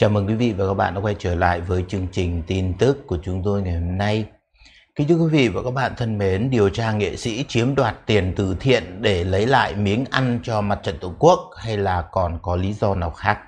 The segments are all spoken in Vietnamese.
Chào mừng quý vị và các bạn đã quay trở lại với chương trình tin tức của chúng tôi ngày hôm nay. Kính thưa quý vị và các bạn thân mến, điều tra nghệ sĩ chiếm đoạt tiền từ thiện để lấy lại miếng ăn cho mặt trận Tổ quốc hay là còn có lý do nào khác?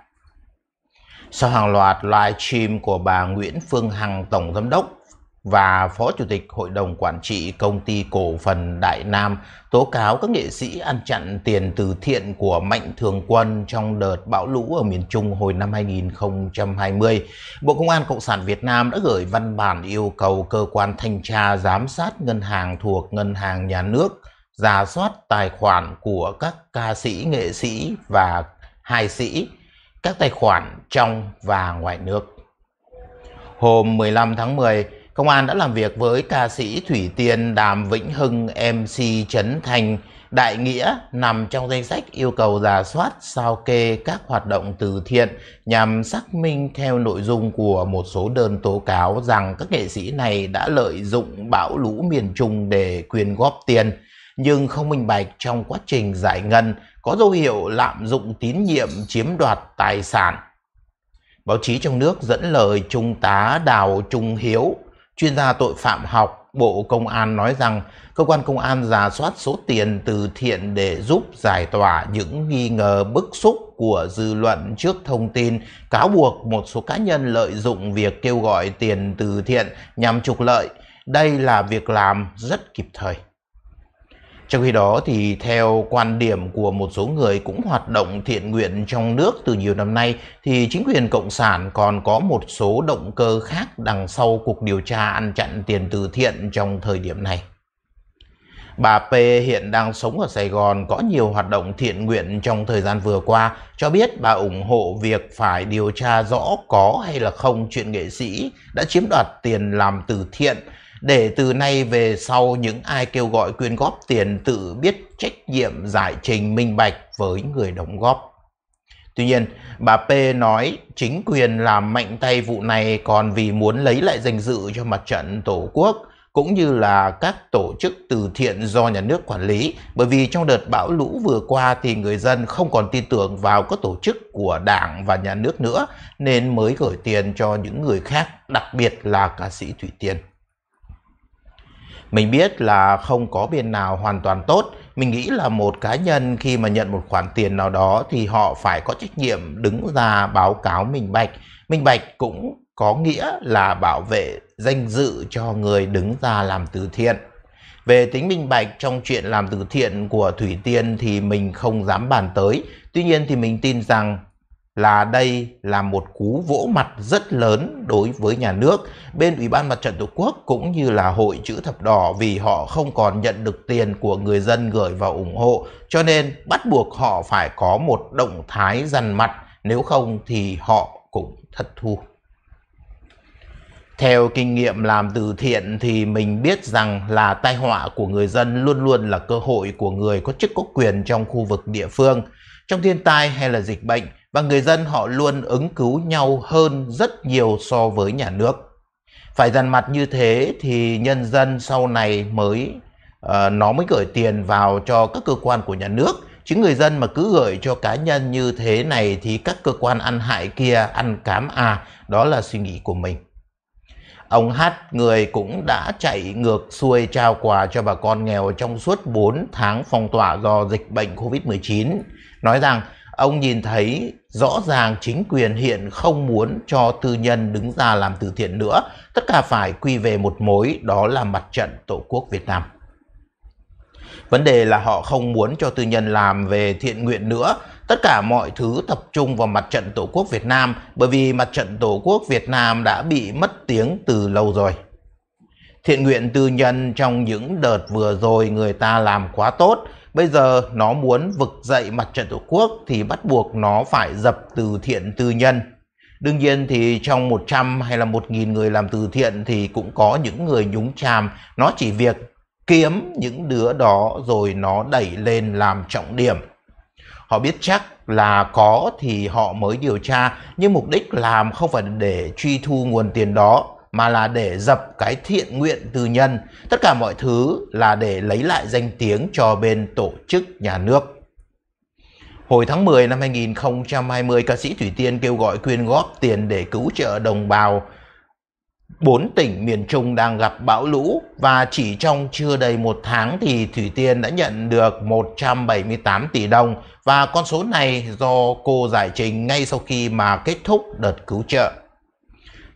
Sau hàng loạt live stream của bà Nguyễn Phương Hằng Tổng Giám đốc và Phó Chủ tịch Hội đồng Quản trị Công ty Cổ phần Đại Nam tố cáo các nghệ sĩ ăn chặn tiền từ thiện của Mạnh Thường Quân trong đợt bão lũ ở miền Trung hồi năm 2020. Bộ Công an Cộng sản Việt Nam đã gửi văn bản yêu cầu cơ quan thanh tra giám sát ngân hàng thuộc Ngân hàng Nhà nước giả soát tài khoản của các ca sĩ, nghệ sĩ và hài sĩ, các tài khoản trong và ngoài nước. Hôm 15 tháng 10, Công an đã làm việc với ca sĩ Thủy Tiên, Đàm Vĩnh Hưng, MC Trấn Thành, Đại Nghĩa nằm trong danh sách yêu cầu giả soát sao kê các hoạt động từ thiện nhằm xác minh theo nội dung của một số đơn tố cáo rằng các nghệ sĩ này đã lợi dụng bão lũ miền Trung để quyên góp tiền nhưng không minh bạch trong quá trình giải ngân có dấu hiệu lạm dụng tín nhiệm chiếm đoạt tài sản. Báo chí trong nước dẫn lời Trung tá Đào Trung Hiếu, Chuyên gia tội phạm học Bộ Công an nói rằng cơ quan công an giả soát số tiền từ thiện để giúp giải tỏa những nghi ngờ bức xúc của dư luận trước thông tin cáo buộc một số cá nhân lợi dụng việc kêu gọi tiền từ thiện nhằm trục lợi. Đây là việc làm rất kịp thời. Trong khi đó thì theo quan điểm của một số người cũng hoạt động thiện nguyện trong nước từ nhiều năm nay thì chính quyền Cộng sản còn có một số động cơ khác đằng sau cuộc điều tra ăn chặn tiền từ thiện trong thời điểm này. Bà P hiện đang sống ở Sài Gòn có nhiều hoạt động thiện nguyện trong thời gian vừa qua, cho biết bà ủng hộ việc phải điều tra rõ có hay là không chuyện nghệ sĩ đã chiếm đoạt tiền làm từ thiện để từ nay về sau những ai kêu gọi quyên góp tiền tự biết trách nhiệm giải trình minh bạch với người đóng góp. Tuy nhiên, bà P nói chính quyền làm mạnh tay vụ này còn vì muốn lấy lại danh dự cho mặt trận Tổ quốc cũng như là các tổ chức từ thiện do nhà nước quản lý bởi vì trong đợt bão lũ vừa qua thì người dân không còn tin tưởng vào các tổ chức của đảng và nhà nước nữa nên mới gửi tiền cho những người khác, đặc biệt là ca sĩ Thủy Tiên. Mình biết là không có bên nào hoàn toàn tốt. Mình nghĩ là một cá nhân khi mà nhận một khoản tiền nào đó thì họ phải có trách nhiệm đứng ra báo cáo minh bạch. Minh bạch cũng có nghĩa là bảo vệ danh dự cho người đứng ra làm từ thiện. Về tính minh bạch trong chuyện làm từ thiện của Thủy Tiên thì mình không dám bàn tới. Tuy nhiên thì mình tin rằng là đây là một cú vỗ mặt rất lớn đối với nhà nước. Bên Ủy ban Mặt trận Tổ quốc cũng như là Hội Chữ Thập Đỏ vì họ không còn nhận được tiền của người dân gửi vào ủng hộ cho nên bắt buộc họ phải có một động thái dằn mặt nếu không thì họ cũng thất thu. Theo kinh nghiệm làm từ thiện thì mình biết rằng là tai họa của người dân luôn luôn là cơ hội của người có chức có quyền trong khu vực địa phương. Trong thiên tai hay là dịch bệnh và người dân họ luôn ứng cứu nhau hơn rất nhiều so với nhà nước. Phải dằn mặt như thế thì nhân dân sau này mới uh, nó mới gửi tiền vào cho các cơ quan của nhà nước. Chứ người dân mà cứ gửi cho cá nhân như thế này thì các cơ quan ăn hại kia ăn cám à, đó là suy nghĩ của mình. Ông Hát người cũng đã chạy ngược xuôi trao quà cho bà con nghèo trong suốt 4 tháng phong tỏa do dịch bệnh COVID-19, nói rằng ông nhìn thấy rõ ràng chính quyền hiện không muốn cho tư nhân đứng ra làm từ thiện nữa, tất cả phải quy về một mối đó là mặt trận Tổ quốc Việt Nam. Vấn đề là họ không muốn cho tư nhân làm về thiện nguyện nữa, tất cả mọi thứ tập trung vào mặt trận Tổ quốc Việt Nam bởi vì mặt trận Tổ quốc Việt Nam đã bị mất tiếng từ lâu rồi. Thiện nguyện tư nhân trong những đợt vừa rồi người ta làm quá tốt, Bây giờ nó muốn vực dậy mặt trận tổ quốc thì bắt buộc nó phải dập từ thiện tư nhân. Đương nhiên thì trong 100 hay là 1.000 người làm từ thiện thì cũng có những người nhúng chàm. Nó chỉ việc kiếm những đứa đó rồi nó đẩy lên làm trọng điểm. Họ biết chắc là có thì họ mới điều tra nhưng mục đích làm không phải để truy thu nguồn tiền đó mà là để dập cái thiện nguyện từ nhân. Tất cả mọi thứ là để lấy lại danh tiếng cho bên tổ chức nhà nước. Hồi tháng 10 năm 2020, ca sĩ Thủy Tiên kêu gọi quyên góp tiền để cứu trợ đồng bào bốn tỉnh miền Trung đang gặp bão lũ và chỉ trong chưa đầy một tháng thì Thủy Tiên đã nhận được 178 tỷ đồng và con số này do cô giải trình ngay sau khi mà kết thúc đợt cứu trợ.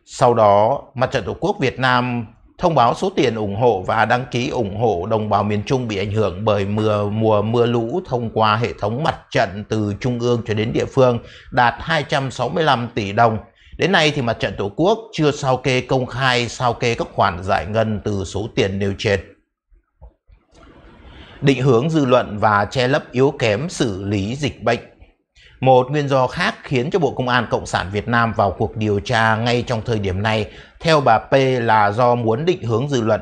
Sau đó, Mặt trận Tổ quốc Việt Nam thông báo số tiền ủng hộ và đăng ký ủng hộ đồng bào miền Trung bị ảnh hưởng bởi mưa mùa mưa lũ thông qua hệ thống mặt trận từ trung ương cho đến địa phương đạt 265 tỷ đồng. Đến nay thì mặt trận Tổ quốc chưa sao kê công khai sao kê các khoản giải ngân từ số tiền nêu trên. Định hướng dư luận và che lấp yếu kém xử lý dịch bệnh một nguyên do khác khiến cho Bộ Công an Cộng sản Việt Nam vào cuộc điều tra ngay trong thời điểm này, theo bà P là do muốn định hướng dư luận.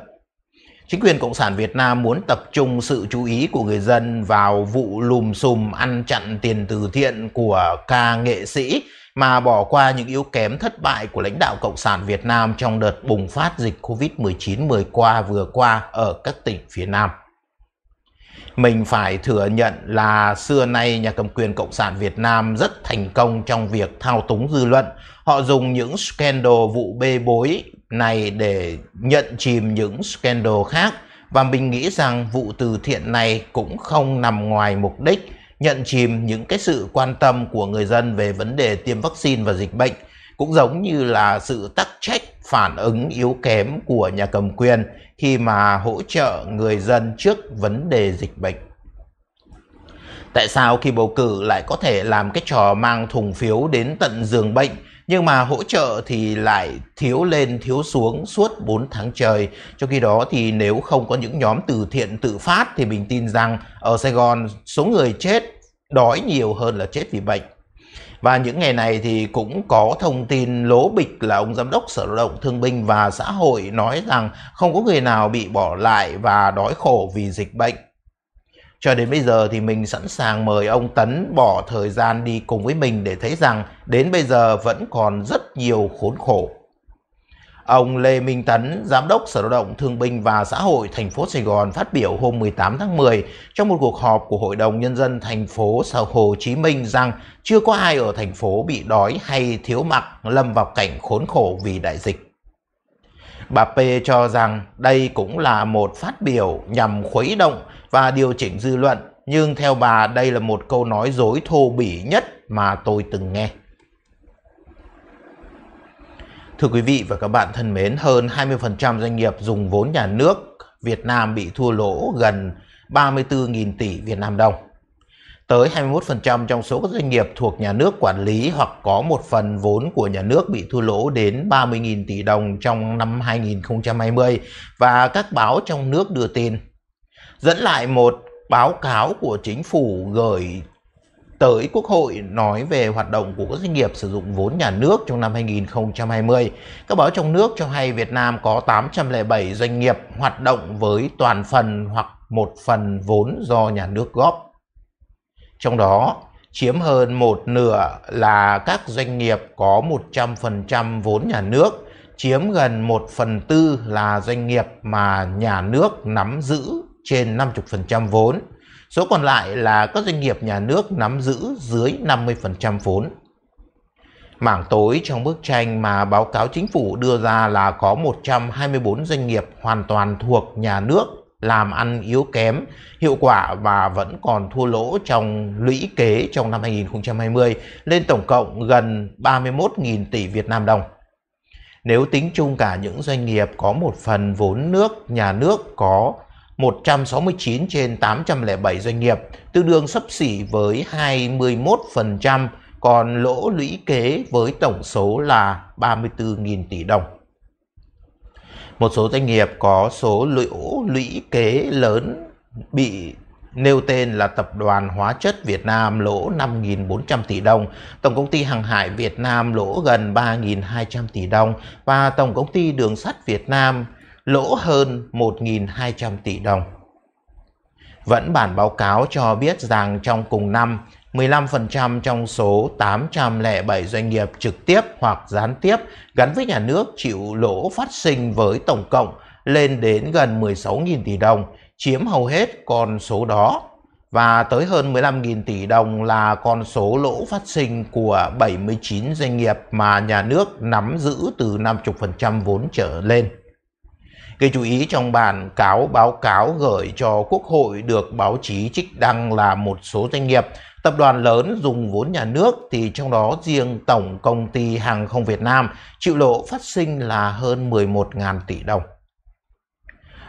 Chính quyền Cộng sản Việt Nam muốn tập trung sự chú ý của người dân vào vụ lùm xùm ăn chặn tiền từ thiện của ca nghệ sĩ mà bỏ qua những yếu kém thất bại của lãnh đạo Cộng sản Việt Nam trong đợt bùng phát dịch COVID-19 mười qua vừa qua ở các tỉnh phía Nam mình phải thừa nhận là xưa nay nhà cầm quyền Cộng sản Việt Nam rất thành công trong việc thao túng dư luận. Họ dùng những scandal vụ bê bối này để nhận chìm những scandal khác và mình nghĩ rằng vụ từ thiện này cũng không nằm ngoài mục đích nhận chìm những cái sự quan tâm của người dân về vấn đề tiêm vaccine và dịch bệnh cũng giống như là sự tắc trách phản ứng yếu kém của nhà cầm quyền khi mà hỗ trợ người dân trước vấn đề dịch bệnh. Tại sao khi bầu cử lại có thể làm cái trò mang thùng phiếu đến tận giường bệnh nhưng mà hỗ trợ thì lại thiếu lên thiếu xuống suốt 4 tháng trời. Trong khi đó thì nếu không có những nhóm từ thiện tự phát thì mình tin rằng ở Sài Gòn số người chết đói nhiều hơn là chết vì bệnh. Và những ngày này thì cũng có thông tin lố bịch là ông giám đốc Sở Lao động Thương binh và Xã hội nói rằng không có người nào bị bỏ lại và đói khổ vì dịch bệnh. Cho đến bây giờ thì mình sẵn sàng mời ông Tấn bỏ thời gian đi cùng với mình để thấy rằng đến bây giờ vẫn còn rất nhiều khốn khổ. Ông Lê Minh Tấn, Giám đốc Sở Lao động Thương binh và Xã hội thành phố Sài Gòn phát biểu hôm 18 tháng 10 trong một cuộc họp của Hội đồng Nhân dân thành phố Sở Hồ Chí Minh rằng chưa có ai ở thành phố bị đói hay thiếu mặc lâm vào cảnh khốn khổ vì đại dịch. Bà P cho rằng đây cũng là một phát biểu nhằm khuấy động và điều chỉnh dư luận, nhưng theo bà đây là một câu nói dối thô bỉ nhất mà tôi từng nghe. Thưa quý vị và các bạn thân mến, hơn 20% doanh nghiệp dùng vốn nhà nước Việt Nam bị thua lỗ gần 34.000 tỷ Việt Nam đồng. Tới 21% trong số các doanh nghiệp thuộc nhà nước quản lý hoặc có một phần vốn của nhà nước bị thua lỗ đến 30.000 tỷ đồng trong năm 2020 và các báo trong nước đưa tin. Dẫn lại một báo cáo của chính phủ gửi tới Quốc hội nói về hoạt động của các doanh nghiệp sử dụng vốn nhà nước trong năm 2020. Các báo trong nước cho hay Việt Nam có 807 doanh nghiệp hoạt động với toàn phần hoặc một phần vốn do nhà nước góp. Trong đó, chiếm hơn một nửa là các doanh nghiệp có 100% vốn nhà nước, chiếm gần 1 phần tư là doanh nghiệp mà nhà nước nắm giữ trên 50% vốn Số còn lại là các doanh nghiệp nhà nước nắm giữ dưới 50% vốn. Mảng tối trong bức tranh mà báo cáo chính phủ đưa ra là có 124 doanh nghiệp hoàn toàn thuộc nhà nước làm ăn yếu kém, hiệu quả và vẫn còn thua lỗ trong lũy kế trong năm 2020 lên tổng cộng gần 31.000 tỷ Việt Nam đồng. Nếu tính chung cả những doanh nghiệp có một phần vốn nước, nhà nước có 169 trên 807 doanh nghiệp, tương đương sấp xỉ với 21%, còn lỗ lũy kế với tổng số là 34.000 tỷ đồng. Một số doanh nghiệp có số lỗ lũy kế lớn bị nêu tên là Tập đoàn Hóa chất Việt Nam lỗ 5.400 tỷ đồng, Tổng công ty Hàng hải Việt Nam lỗ gần 3.200 tỷ đồng và Tổng công ty Đường sắt Việt Nam lỗ hơn 1.200 tỷ đồng. Vẫn bản báo cáo cho biết rằng trong cùng năm, 15% trong số 807 doanh nghiệp trực tiếp hoặc gián tiếp gắn với nhà nước chịu lỗ phát sinh với tổng cộng lên đến gần 16.000 tỷ đồng, chiếm hầu hết con số đó và tới hơn 15.000 tỷ đồng là con số lỗ phát sinh của 79 doanh nghiệp mà nhà nước nắm giữ từ 50% vốn trở lên. Cái chú ý trong bản cáo báo cáo gửi cho Quốc hội được báo chí trích đăng là một số doanh nghiệp, tập đoàn lớn dùng vốn nhà nước thì trong đó riêng Tổng Công ty Hàng không Việt Nam chịu lộ phát sinh là hơn 11.000 tỷ đồng.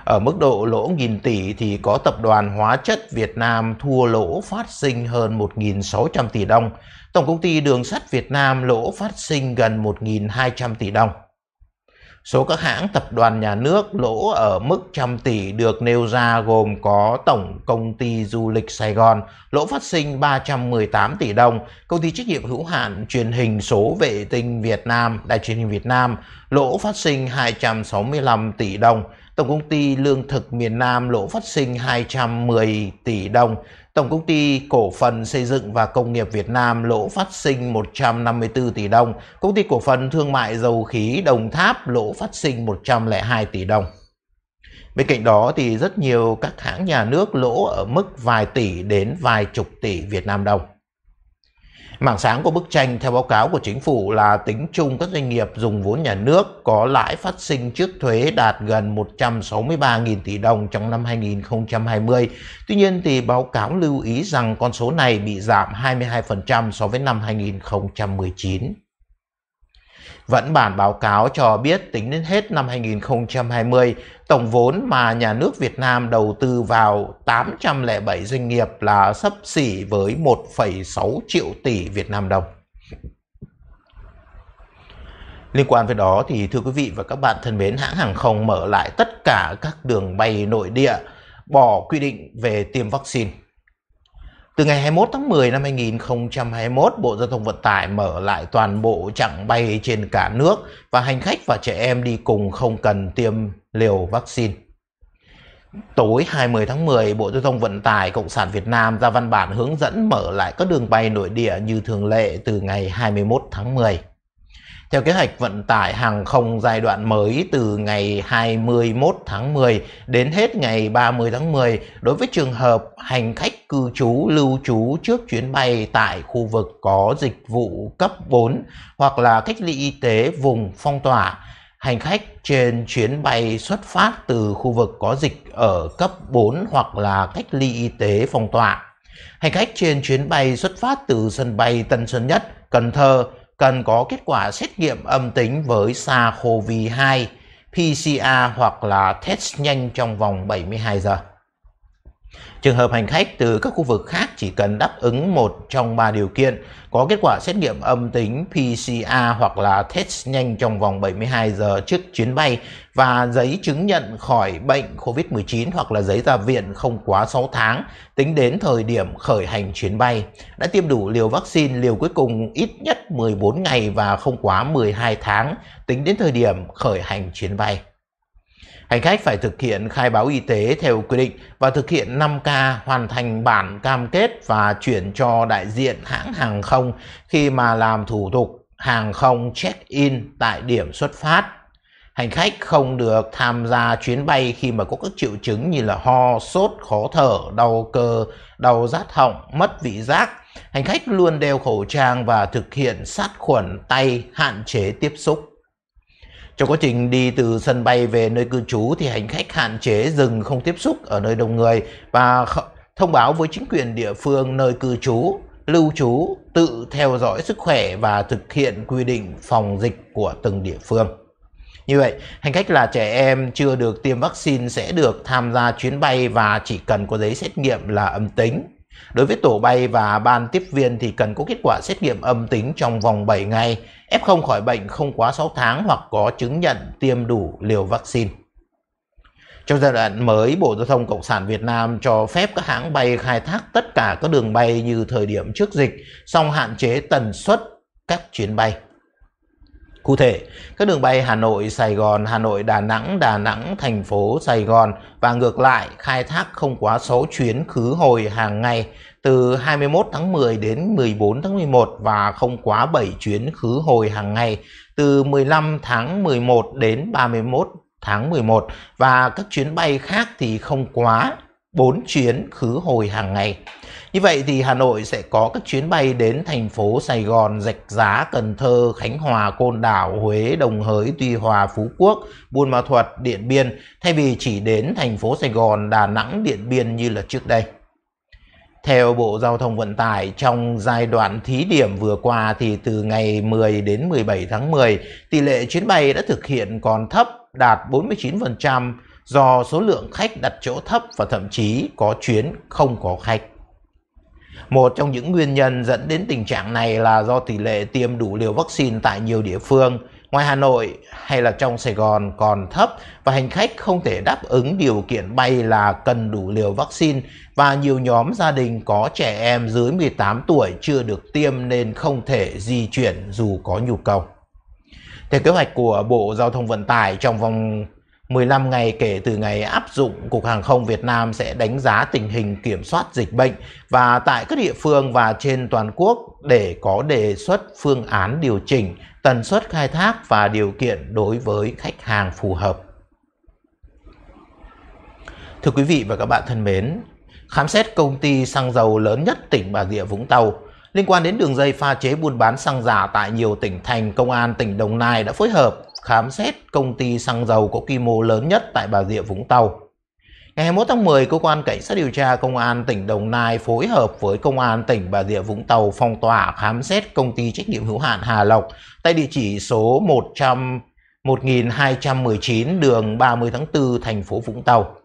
Ở mức độ lỗ nghìn tỷ thì có tập đoàn hóa chất Việt Nam thua lỗ phát sinh hơn 1.600 tỷ đồng. Tổng công ty đường sắt Việt Nam lỗ phát sinh gần 1.200 tỷ đồng. Số các hãng tập đoàn nhà nước lỗ ở mức trăm tỷ được nêu ra gồm có Tổng Công ty Du lịch Sài Gòn lỗ phát sinh 318 tỷ đồng, Công ty trách nhiệm hữu hạn truyền hình số vệ tinh Việt Nam, Đài truyền hình Việt Nam lỗ phát sinh 265 tỷ đồng, Tổng Công ty Lương thực miền Nam lỗ phát sinh 210 tỷ đồng, Tổng công ty Cổ phần Xây dựng và Công nghiệp Việt Nam lỗ phát sinh 154 tỷ đồng, Công ty Cổ phần Thương mại Dầu khí Đồng Tháp lỗ phát sinh 102 tỷ đồng. Bên cạnh đó thì rất nhiều các hãng nhà nước lỗ ở mức vài tỷ đến vài chục tỷ Việt Nam đồng. Mảng sáng của bức tranh theo báo cáo của chính phủ là tính chung các doanh nghiệp dùng vốn nhà nước có lãi phát sinh trước thuế đạt gần 163.000 tỷ đồng trong năm 2020. Tuy nhiên thì báo cáo lưu ý rằng con số này bị giảm 22% so với năm 2019. Vẫn bản báo cáo cho biết tính đến hết năm 2020, tổng vốn mà nhà nước Việt Nam đầu tư vào 807 doanh nghiệp là sấp xỉ với 1,6 triệu tỷ Việt Nam đồng. Liên quan với đó thì thưa quý vị và các bạn thân mến, hãng hàng không mở lại tất cả các đường bay nội địa, bỏ quy định về tiêm vaccine. Từ ngày 21 tháng 10 năm 2021, Bộ Giao thông Vận tải mở lại toàn bộ chặng bay trên cả nước và hành khách và trẻ em đi cùng không cần tiêm liều vaccine. Tối 20 tháng 10, Bộ Giao thông Vận tải Cộng sản Việt Nam ra văn bản hướng dẫn mở lại các đường bay nội địa như thường lệ từ ngày 21 tháng 10. Theo kế hoạch vận tải hàng không giai đoạn mới từ ngày 21 tháng 10 đến hết ngày 30 tháng 10, đối với trường hợp hành khách cư trú lưu trú trước chuyến bay tại khu vực có dịch vụ cấp 4 hoặc là cách ly y tế vùng phong tỏa. Hành khách trên chuyến bay xuất phát từ khu vực có dịch ở cấp 4 hoặc là cách ly y tế phong tỏa. Hành khách trên chuyến bay xuất phát từ sân bay Tân Sơn Nhất, Cần Thơ cần có kết quả xét nghiệm âm tính với SARS-CoV-2, PCR hoặc là test nhanh trong vòng 72 giờ. Trường hợp hành khách từ các khu vực khác chỉ cần đáp ứng một trong ba điều kiện có kết quả xét nghiệm âm tính PCR hoặc là test nhanh trong vòng 72 giờ trước chuyến bay và giấy chứng nhận khỏi bệnh COVID-19 hoặc là giấy ra viện không quá 6 tháng tính đến thời điểm khởi hành chuyến bay, đã tiêm đủ liều vaccine liều cuối cùng ít nhất 14 ngày và không quá 12 tháng tính đến thời điểm khởi hành chuyến bay. Hành khách phải thực hiện khai báo y tế theo quy định và thực hiện 5K hoàn thành bản cam kết và chuyển cho đại diện hãng hàng không khi mà làm thủ tục hàng không check-in tại điểm xuất phát. Hành khách không được tham gia chuyến bay khi mà có các triệu chứng như là ho, sốt, khó thở, đau cơ, đau rát họng, mất vị giác. Hành khách luôn đeo khẩu trang và thực hiện sát khuẩn tay, hạn chế tiếp xúc. Trong quá trình đi từ sân bay về nơi cư trú thì hành khách hạn chế dừng không tiếp xúc ở nơi đông người và thông báo với chính quyền địa phương nơi cư trú, lưu trú, tự theo dõi sức khỏe và thực hiện quy định phòng dịch của từng địa phương. Như vậy, hành khách là trẻ em chưa được tiêm vaccine sẽ được tham gia chuyến bay và chỉ cần có giấy xét nghiệm là âm tính Đối với tổ bay và ban tiếp viên thì cần có kết quả xét nghiệm âm tính trong vòng 7 ngày, F0 khỏi bệnh không quá 6 tháng hoặc có chứng nhận tiêm đủ liều vaccine. Trong giai đoạn mới, Bộ Giao thông Cộng sản Việt Nam cho phép các hãng bay khai thác tất cả các đường bay như thời điểm trước dịch, song hạn chế tần suất các chuyến bay. Cụ thể, các đường bay Hà Nội, Sài Gòn, Hà Nội, Đà Nẵng, Đà Nẵng, thành phố Sài Gòn và ngược lại khai thác không quá 6 chuyến khứ hồi hàng ngày từ 21 tháng 10 đến 14 tháng 11 và không quá 7 chuyến khứ hồi hàng ngày từ 15 tháng 11 đến 31 tháng 11 và các chuyến bay khác thì không quá 4 chuyến khứ hồi hàng ngày. Như vậy thì Hà Nội sẽ có các chuyến bay đến thành phố Sài Gòn, Rạch Giá, Cần Thơ, Khánh Hòa, Côn Đảo, Huế, Đồng Hới, Tuy Hòa, Phú Quốc, Buôn Ma Thuật, Điện Biên thay vì chỉ đến thành phố Sài Gòn, Đà Nẵng, Điện Biên như là trước đây. Theo Bộ Giao thông Vận tải, trong giai đoạn thí điểm vừa qua thì từ ngày 10 đến 17 tháng 10, tỷ lệ chuyến bay đã thực hiện còn thấp đạt 49%, do số lượng khách đặt chỗ thấp và thậm chí có chuyến không có khách. Một trong những nguyên nhân dẫn đến tình trạng này là do tỷ lệ tiêm đủ liều vaccine tại nhiều địa phương, ngoài Hà Nội hay là trong Sài Gòn còn thấp và hành khách không thể đáp ứng điều kiện bay là cần đủ liều vaccine và nhiều nhóm gia đình có trẻ em dưới 18 tuổi chưa được tiêm nên không thể di chuyển dù có nhu cầu. Theo kế hoạch của Bộ Giao thông Vận tải trong vòng 15 ngày kể từ ngày áp dụng, Cục Hàng không Việt Nam sẽ đánh giá tình hình kiểm soát dịch bệnh và tại các địa phương và trên toàn quốc để có đề xuất phương án điều chỉnh, tần suất khai thác và điều kiện đối với khách hàng phù hợp. Thưa quý vị và các bạn thân mến, khám xét công ty xăng dầu lớn nhất tỉnh Bà Rịa Vũng Tàu, liên quan đến đường dây pha chế buôn bán xăng giả tại nhiều tỉnh thành, công an tỉnh Đồng Nai đã phối hợp khám xét công ty xăng dầu có quy mô lớn nhất tại Bà Rịa Vũng Tàu. Ngày 21 tháng 10, cơ quan cảnh sát điều tra công an tỉnh Đồng Nai phối hợp với công an tỉnh Bà Rịa Vũng Tàu phong tỏa khám xét công ty trách nhiệm hữu hạn Hà Lộc tại địa chỉ số 100 1219 đường 30 tháng 4 thành phố Vũng Tàu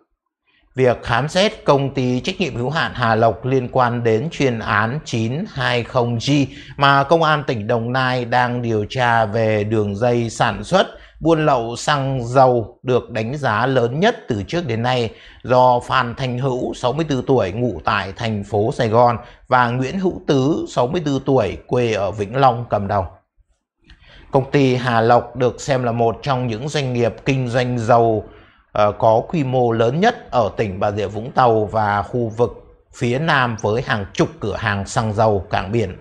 việc khám xét công ty trách nhiệm hữu hạn Hà Lộc liên quan đến chuyên án 920G mà Công an tỉnh Đồng Nai đang điều tra về đường dây sản xuất buôn lậu xăng dầu được đánh giá lớn nhất từ trước đến nay do Phan Thanh Hữu 64 tuổi ngụ tại thành phố Sài Gòn và Nguyễn Hữu Tứ 64 tuổi quê ở Vĩnh Long cầm đầu. Công ty Hà Lộc được xem là một trong những doanh nghiệp kinh doanh dầu Ờ, có quy mô lớn nhất ở tỉnh Bà Rịa Vũng Tàu và khu vực phía Nam với hàng chục cửa hàng xăng dầu cảng biển.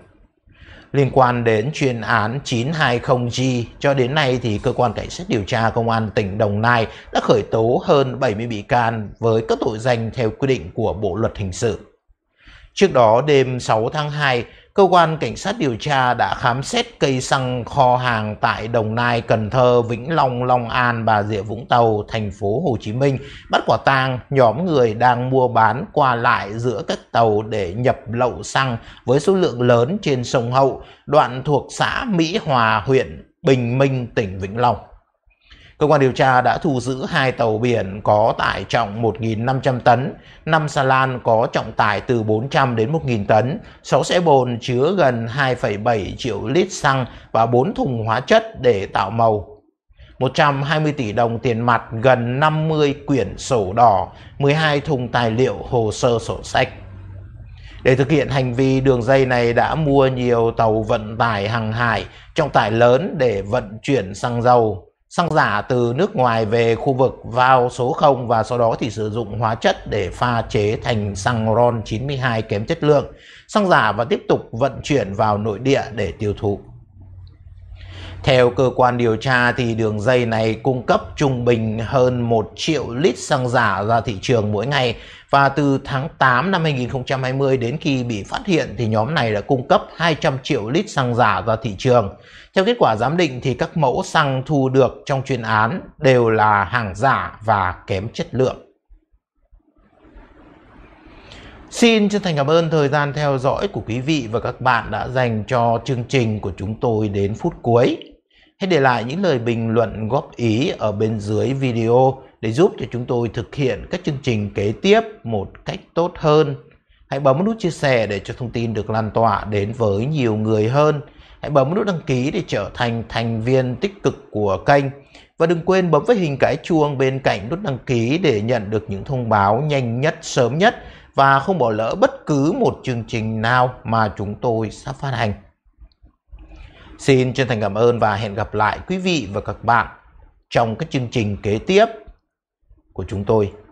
Liên quan đến chuyên án 920G, cho đến nay thì cơ quan cảnh sát điều tra công an tỉnh Đồng Nai đã khởi tố hơn 70 bị can với các tội danh theo quy định của Bộ luật hình sự. Trước đó đêm 6 tháng 2, cơ quan cảnh sát điều tra đã khám xét cây xăng kho hàng tại Đồng Nai, Cần Thơ, Vĩnh Long, Long An, Bà Rịa Vũng Tàu, thành phố Hồ Chí Minh, bắt quả tang nhóm người đang mua bán qua lại giữa các tàu để nhập lậu xăng với số lượng lớn trên sông Hậu, đoạn thuộc xã Mỹ Hòa, huyện Bình Minh, tỉnh Vĩnh Long. Cơ quan điều tra đã thu giữ hai tàu biển có tải trọng 1.500 tấn, 5 xà lan có trọng tải từ 400 đến 1.000 tấn, 6 xe bồn chứa gần 2,7 triệu lít xăng và 4 thùng hóa chất để tạo màu. 120 tỷ đồng tiền mặt, gần 50 quyển sổ đỏ, 12 thùng tài liệu hồ sơ sổ sách. Để thực hiện hành vi, đường dây này đã mua nhiều tàu vận tải hàng hải, trọng tải lớn để vận chuyển xăng dầu xăng giả từ nước ngoài về khu vực vào số 0 và sau đó thì sử dụng hóa chất để pha chế thành xăng RON 92 kém chất lượng, xăng giả và tiếp tục vận chuyển vào nội địa để tiêu thụ. Theo cơ quan điều tra thì đường dây này cung cấp trung bình hơn 1 triệu lít xăng giả ra thị trường mỗi ngày và từ tháng 8 năm 2020 đến khi bị phát hiện thì nhóm này đã cung cấp 200 triệu lít xăng giả ra thị trường. Theo kết quả giám định thì các mẫu xăng thu được trong chuyên án đều là hàng giả và kém chất lượng. Xin chân thành cảm ơn thời gian theo dõi của quý vị và các bạn đã dành cho chương trình của chúng tôi đến phút cuối. Hãy để lại những lời bình luận góp ý ở bên dưới video để giúp cho chúng tôi thực hiện các chương trình kế tiếp một cách tốt hơn. Hãy bấm nút chia sẻ để cho thông tin được lan tỏa đến với nhiều người hơn. Hãy bấm nút đăng ký để trở thành thành viên tích cực của kênh. Và đừng quên bấm với hình cái chuông bên cạnh nút đăng ký để nhận được những thông báo nhanh nhất, sớm nhất và không bỏ lỡ bất cứ một chương trình nào mà chúng tôi sắp phát hành. Xin chân thành cảm ơn và hẹn gặp lại quý vị và các bạn trong các chương trình kế tiếp của chúng tôi